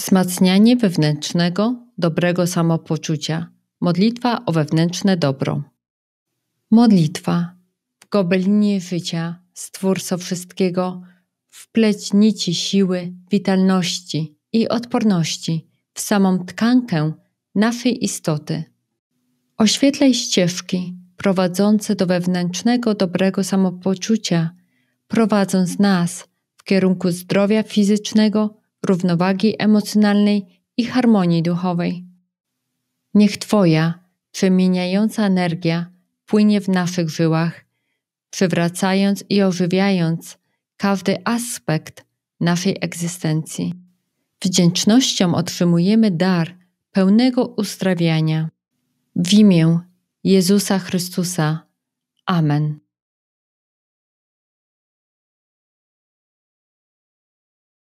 Wzmacnianie wewnętrznego, dobrego samopoczucia. Modlitwa o wewnętrzne dobro. Modlitwa. W gobelinie życia, stwórco wszystkiego, wpleć nici siły, witalności i odporności w samą tkankę naszej istoty. Oświetlaj ścieżki prowadzące do wewnętrznego, dobrego samopoczucia, prowadząc nas w kierunku zdrowia fizycznego, równowagi emocjonalnej i harmonii duchowej. Niech Twoja przemieniająca energia płynie w naszych żyłach, przywracając i ożywiając każdy aspekt naszej egzystencji. Wdzięcznością otrzymujemy dar pełnego ustrawiania. W imię Jezusa Chrystusa. Amen.